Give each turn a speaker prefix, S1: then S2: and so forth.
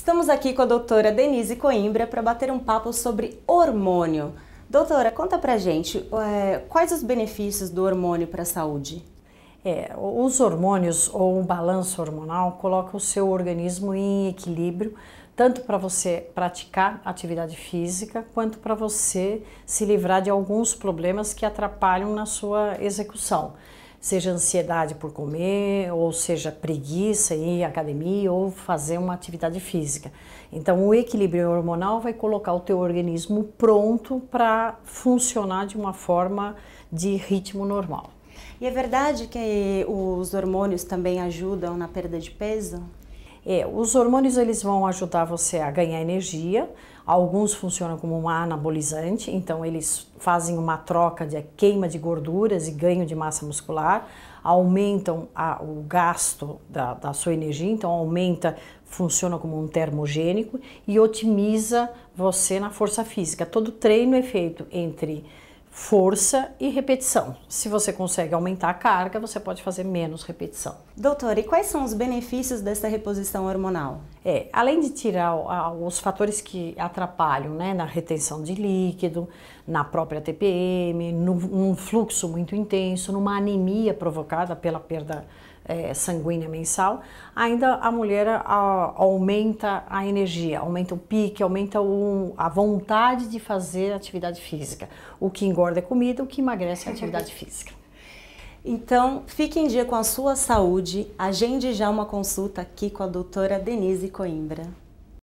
S1: Estamos aqui com a doutora Denise Coimbra para bater um papo sobre hormônio. Doutora, conta pra gente é, quais os benefícios do hormônio para a saúde?
S2: É, os hormônios ou o balanço hormonal coloca o seu organismo em equilíbrio, tanto para você praticar atividade física, quanto para você se livrar de alguns problemas que atrapalham na sua execução seja ansiedade por comer, ou seja preguiça em academia, ou fazer uma atividade física. Então, o equilíbrio hormonal vai colocar o teu organismo pronto para funcionar de uma forma de ritmo normal. E é verdade que os hormônios também ajudam na perda de peso? É, os hormônios eles vão ajudar você a ganhar energia. Alguns funcionam como um anabolizante, então eles fazem uma troca de queima de gorduras e ganho de massa muscular, aumentam a, o gasto da, da sua energia, então aumenta, funciona como um termogênico e otimiza você na força física. Todo treino é feito entre força e repetição. Se você consegue aumentar a carga, você pode fazer menos repetição. Doutor, e quais são os benefícios dessa reposição hormonal? É, além de tirar os fatores que atrapalham né, na retenção de líquido, na própria TPM, num, num fluxo muito intenso, numa anemia provocada pela perda é, sanguínea mensal, ainda a mulher a, aumenta a energia, aumenta o pique, aumenta o, a vontade de fazer atividade física. O que engorda é comida, o que emagrece é atividade física. Então, fique
S1: em dia com a sua saúde, agende já uma consulta aqui com a doutora Denise Coimbra.